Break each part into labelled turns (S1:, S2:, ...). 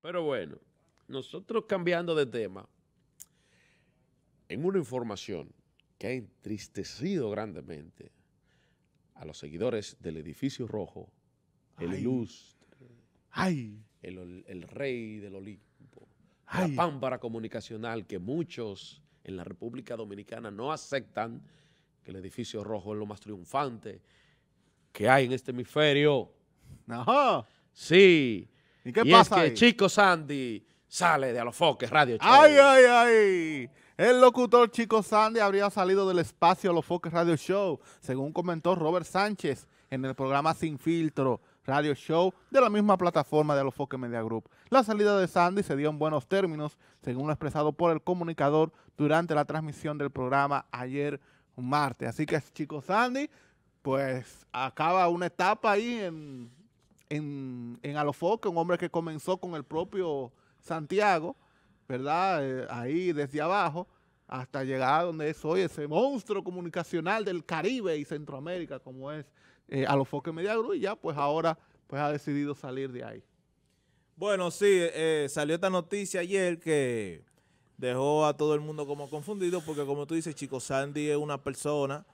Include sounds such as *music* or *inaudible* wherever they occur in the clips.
S1: Pero bueno, nosotros cambiando de tema, en una información que ha entristecido grandemente a los seguidores del edificio rojo, el ilustre, El, rey del Olimpo, la pámpara comunicacional que muchos en la República Dominicana no aceptan que el edificio rojo es lo más triunfante que hay en este hemisferio. Ajá. Sí,
S2: ¿Y qué pasa es que Chico
S1: Sandy sale de Alofoque Radio Show. ¡Ay,
S2: ay, ay! El locutor Chico Sandy habría salido del espacio A los Foques Radio Show, según comentó Robert Sánchez en el programa Sin Filtro Radio Show de la misma plataforma de Alofoque Media Group. La salida de Sandy se dio en buenos términos, según lo expresado por el comunicador durante la transmisión del programa ayer martes. Así que Chico Sandy, pues acaba una etapa ahí en en, Alofoque, un hombre que comenzó con el propio Santiago, ¿verdad? Eh, ahí desde abajo, hasta llegar a donde es hoy ese monstruo comunicacional del Caribe y Centroamérica, como es eh, Alofoque Mediagru, y ya pues ahora pues ha decidido salir de ahí. Bueno, sí, eh, salió esta noticia ayer que dejó a todo el mundo como confundido, porque como tú dices, Chico Sandy es una persona,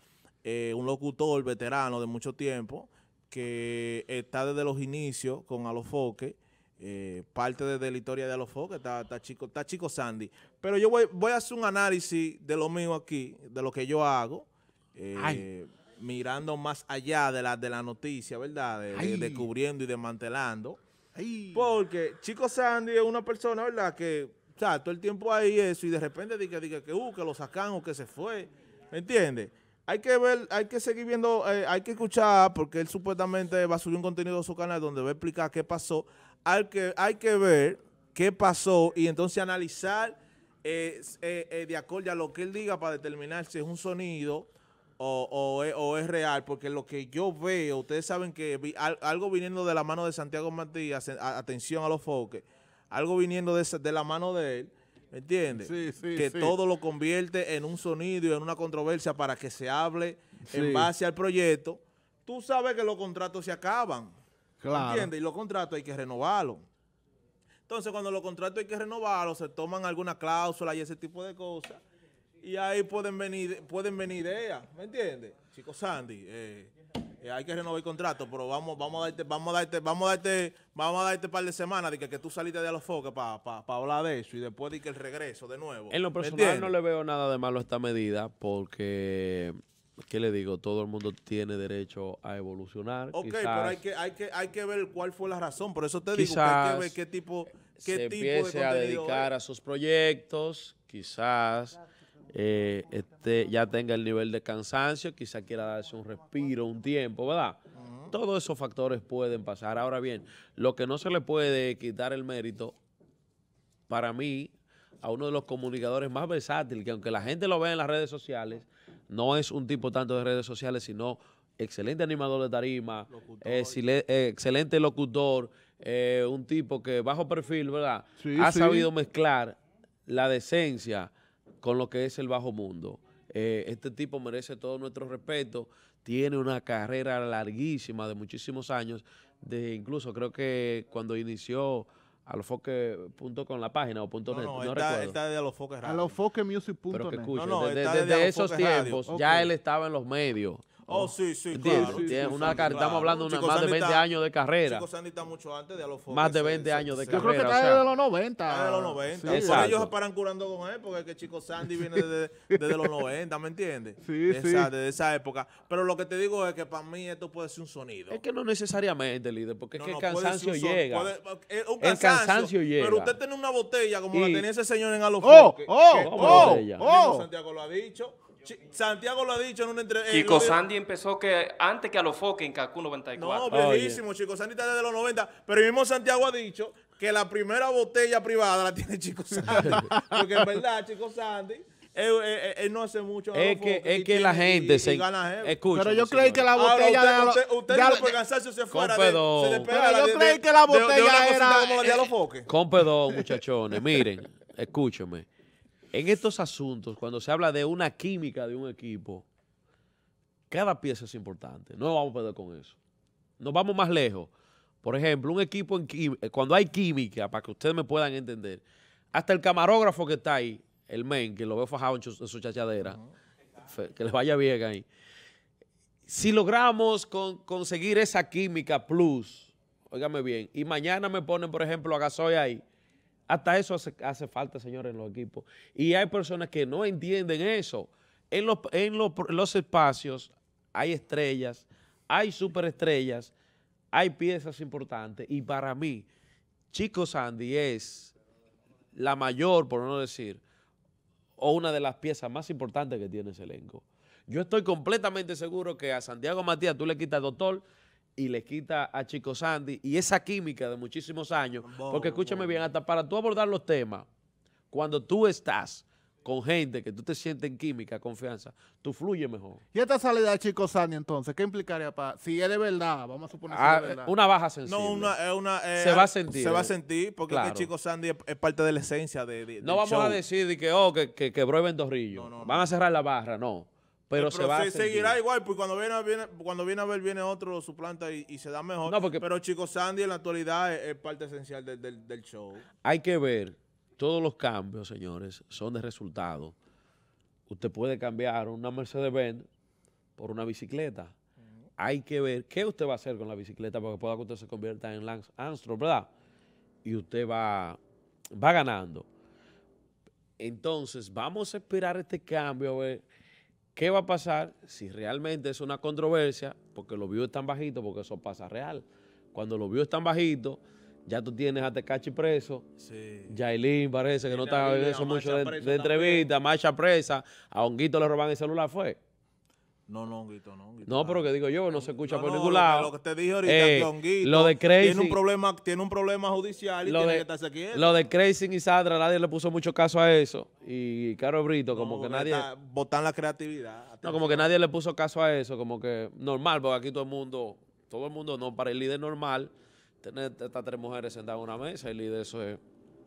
S2: un locutor veterano de mucho tiempo, que eh, está desde los inicios con Alofoque, eh, parte de, la historia de Alofoque, está, está, chico, está chico Sandy. Pero yo voy, a hacer un análisis de lo mío aquí, de lo que yo hago, eh, mirando más allá de la, de la noticia, ¿verdad? descubriendo y desmantelando. Porque Chico Sandy es una persona, ¿verdad? Que, está todo el tiempo ahí eso y de repente diga, diga que, uh, que lo sacan o que se fue, ¿me entiendes? hay que ver, hay que seguir viendo, eh, hay que escuchar, porque él supuestamente va a subir un contenido a su canal donde va a explicar qué pasó. Hay que, hay que ver qué pasó y entonces analizar eh, eh, eh de acuerdo a lo que él diga para determinar si es un sonido o, es, real, porque lo que yo veo, ustedes saben que algo viniendo de la mano de Santiago Matías, atención a los foques, algo viniendo de, de la mano de él, ¿Me entiendes? que todo lo convierte en un sonido y en una controversia para que se hable en base al proyecto. Tú sabes que los contratos se acaban. Claro. ¿Entiendes? Y los contratos hay que renovarlos. Entonces, cuando los contratos hay que renovarlos, se toman alguna cláusula y ese tipo de cosas y ahí pueden venir pueden venir ideas, eh, ah, ¿me entiendes? Chicos Sandy, eh, eh, hay que renovar el contrato, pero vamos vamos a darte vamos a darte vamos a darte vamos a darte un par de semanas de que, que tú saliste de los focos para pa, pa hablar de eso y después de que el regreso de nuevo. En lo personal no
S1: le veo nada de malo a esta medida porque ¿Qué le digo? Todo el mundo tiene derecho a evolucionar. Ok, pero hay
S2: que, hay, que, hay que ver cuál fue la razón. Por eso te digo que hay que ver qué tipo, qué tipo de a dedicar
S1: a sus proyectos, quizás eh, este, ya tenga el nivel de cansancio, quizá quiera darse un respiro, un tiempo, ¿verdad? Todos esos factores pueden pasar. Ahora bien, lo que no se le puede quitar el mérito, para mí, a uno de los comunicadores más versátiles, que aunque la gente lo vea en las redes sociales, no es un tipo tanto de redes sociales, sino excelente animador de tarima, eh, eh, excelente locutor, un tipo que bajo perfil, ¿verdad? ha sabido mezclar la decencia con lo que es el bajo mundo. Eh, este tipo merece todo nuestro respeto, tiene una carrera larguísima de muchísimos años, de incluso creo que cuando inició Alofoque punto con la página o punto no, no, está, recuerdo. está de Radio. Music punto desde, esos tiempos ya él estaba en los medios. Oh, oh, sí,
S2: sí, claro. una, estamos hablando de más de 20 años de carrera. Chico Sandy está mucho
S1: antes de Alofoque. Más de 20 años de carrera. Yo creo que está desde los
S2: 90. Ah, está los 90. ellos se paran curando con él, porque es que Chico Sandy viene desde, los 90, ¿me entiendes? Sí, sí. Desde esa época. Pero lo que te digo es que para mí esto puede ser un sonido.
S1: Es que no necesariamente, líder, porque es que el cansancio llega. el cansancio llega. Pero usted tiene una botella como la tenía ese señor en Alofoque. ¡Oh! ¡Oh! Oh, ¡Oh! Santiago
S2: lo ha dicho. Santiago lo ha dicho en una entrevista. Eh, Chico Sandy empezó que antes que a los foques en Cacu 94. No, bellísimo Chico Sandy está desde los 90. Pero el mismo Santiago ha dicho que la primera botella privada la tiene Chico Sandy. *laughs* Porque en verdad, Chico Sandy... Eh, eh, él, no hace mucho. Es que, es que la gente se. escucha, pero yo creí que la botella Ahora, usted, era. Usted, usted por cansarse se fuera. se pero yo creí que la botella de, era. Como de los
S1: con pedo muchachones. Miren, escúchame. En estos asuntos, cuando se habla de una química de un equipo, cada pieza es importante. No vamos a perder con eso. Nos vamos más lejos. Por ejemplo, un equipo en química, eh, cuando hay química, para que ustedes me puedan entender, hasta el camarógrafo que está ahí, el men, que lo veo fajado en, su chachadera, que le vaya bien ahí. Si logramos conseguir esa química plus, óigame bien, y mañana me ponen, por ejemplo, a Gasoy ahí, hasta eso hace, falta, señores, en los equipos. Y hay personas que no entienden eso. En los, en los, los espacios hay estrellas, hay superestrellas, hay piezas importantes. Y para mí, Chico Sandy es la mayor, por no decir, o una de las piezas más importantes que tiene ese elenco. Yo estoy completamente seguro que a Santiago Matías tú le quitas doctor y le quita a Chico Sandy y esa química de muchísimos años. porque escúchame bien, hasta para tú abordar los temas, cuando tú estás con gente que tú te sientes en química, confianza, tú fluyes mejor.
S2: ¿Y esta salida de Chico Sandy entonces? ¿Qué implicaría para.? Si es de verdad, vamos a suponer es ah, verdad. Una baja sensible. No, una. una eh, se va a sentir. Se va a sentir porque Chico Sandy es, parte de la esencia de. no vamos a
S1: decir que, oh, que, que, Vendorrillo. No, no, Van a cerrar la barra, no. Pero, se va a seguirá
S2: igual, pues cuando viene, cuando viene a ver, viene otro, su planta y, se da mejor. pero chicos, Sandy en la actualidad es, parte esencial del show.
S1: Hay que ver, todos los cambios, señores, son de resultado. Usted puede cambiar una Mercedes-Benz por una bicicleta. Hay que ver qué usted va a hacer con la bicicleta para que pueda que usted se convierta en Lance Armstrong, ¿verdad? Y usted va, va ganando. Entonces, vamos a esperar este cambio a ver ¿Qué va a pasar si realmente es una controversia? Porque los views están bajitos, porque eso pasa real. Cuando los views están bajitos, ya tú tienes a Tecachi preso. Sí. parece que no está eso mucho de, entrevista, marcha presa, a Honguito le roban el celular, fue.
S2: No, no, Honguito, no.
S1: no, pero que digo yo, no se escucha por ningún lado. Lo que, te
S2: dije ahorita, eh, lo de crazy, tiene, un problema, tiene un problema judicial y lo tiene de, que estarse aquí.
S1: Lo de Crazy y Sandra, nadie le puso mucho caso a eso. Y Caro Brito, como que nadie...
S2: botan la creatividad.
S1: No, como que nadie le puso caso a eso, como que normal, porque aquí todo el mundo, todo el mundo no, para el líder normal, tener estas tres mujeres sentadas en una mesa, el líder eso es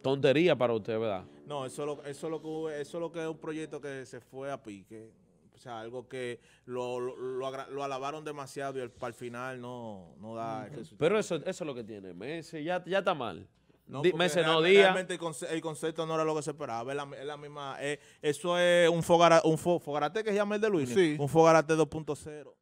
S1: tontería para usted, ¿verdad?
S2: No, eso, lo, eso, lo que, eso lo que es un proyecto que se fue a pique o sea, algo que lo, lo, lo, alabaron demasiado y al para el final no, no da... Pero eso, eso es lo que tiene Messi, ya, ya está mal. No, no Realmente el concepto, no era lo que se esperaba. Es la, misma. Eh, eso es un, un fogarate que se llama el de Luis. Sí. Un fogarate 2.0.